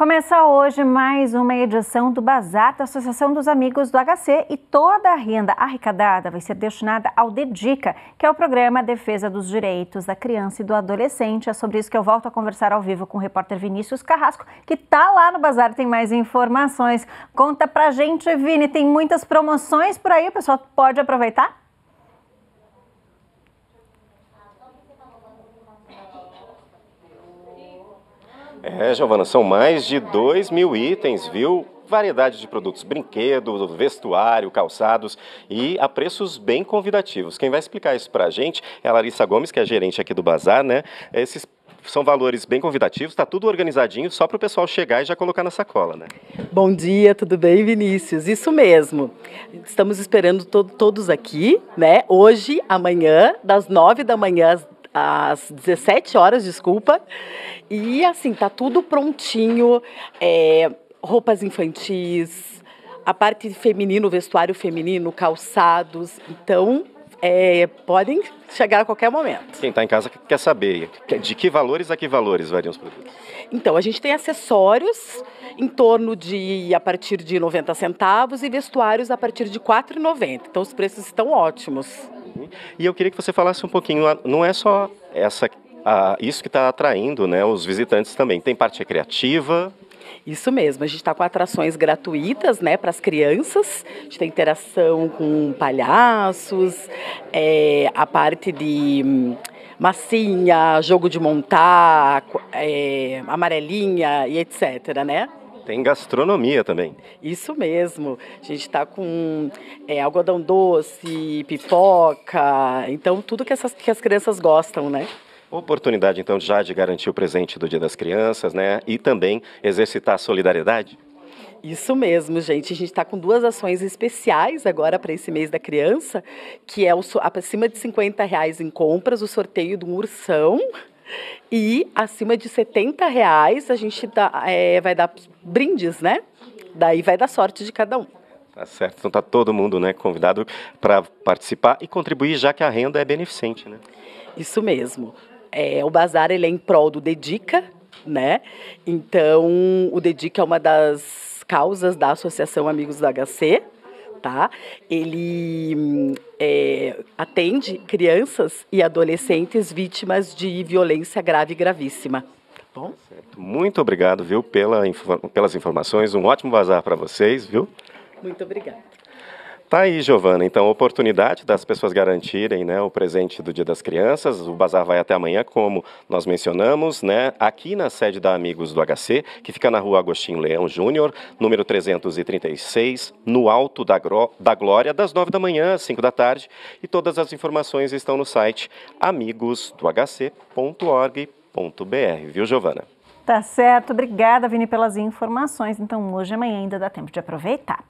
Começa hoje mais uma edição do Bazar da Associação dos Amigos do HC e toda a renda arrecadada vai ser destinada ao Dedica, que é o programa Defesa dos Direitos da Criança e do Adolescente. É sobre isso que eu volto a conversar ao vivo com o repórter Vinícius Carrasco, que está lá no Bazar tem mais informações. Conta pra gente, Vini, tem muitas promoções por aí, o pessoal pode aproveitar? É, Giovana, são mais de 2 mil itens, viu? Variedade de produtos, brinquedos, vestuário, calçados e a preços bem convidativos. Quem vai explicar isso para a gente é a Larissa Gomes, que é gerente aqui do Bazar, né? Esses são valores bem convidativos, está tudo organizadinho, só para o pessoal chegar e já colocar na sacola, né? Bom dia, tudo bem, Vinícius? Isso mesmo. Estamos esperando to todos aqui, né? Hoje, amanhã, das nove da manhã às às 17 horas, desculpa. E assim, tá tudo prontinho. É, roupas infantis, a parte feminino, vestuário feminino, calçados. Então, é, podem chegar a qualquer momento. Quem está em casa quer saber de que valores a que valores variam os produtos. Então, a gente tem acessórios em torno de a partir de 90 centavos e vestuários a partir de 4,90. Então, os preços estão ótimos. E eu queria que você falasse um pouquinho, não é só essa, a, isso que está atraindo né, os visitantes também, tem parte recreativa, isso mesmo, a gente está com atrações gratuitas né, para as crianças, a gente tem interação com palhaços, é, a parte de hum, massinha, jogo de montar, é, amarelinha e etc. Né? Tem gastronomia também. Isso mesmo. A gente está com é, algodão doce, pipoca, então tudo que, essas, que as crianças gostam, né? Oportunidade, então, já de garantir o presente do Dia das Crianças, né? E também exercitar a solidariedade? Isso mesmo, gente. A gente está com duas ações especiais agora para esse mês da criança, que é o, acima de 50 reais em compras, o sorteio de um ursão e acima de 70 reais a gente dá, é, vai dar brindes, né? Daí vai dar sorte de cada um. Tá certo. Então tá todo mundo né, convidado para participar e contribuir, já que a renda é beneficente, né? Isso mesmo. É, o bazar ele é em prol do Dedica, né? Então o Dedica é uma das causas da Associação Amigos do HC tá? Ele hum, é, atende crianças e adolescentes vítimas de violência grave e gravíssima. Tá bom. Certo. Muito obrigado, viu, pela, pelas informações. Um ótimo vazar para vocês, viu? Muito obrigada. Tá aí, Giovana. Então, oportunidade das pessoas garantirem né, o presente do Dia das Crianças. O bazar vai até amanhã, como nós mencionamos, né, aqui na sede da Amigos do HC, que fica na rua Agostinho Leão Júnior, número 336, no Alto da, Gro da Glória, das 9 da manhã às 5 da tarde. E todas as informações estão no site amigosdohc.org.br. Viu, Giovana? Tá certo. Obrigada, Vini, pelas informações. Então, hoje e é amanhã ainda dá tempo de aproveitar.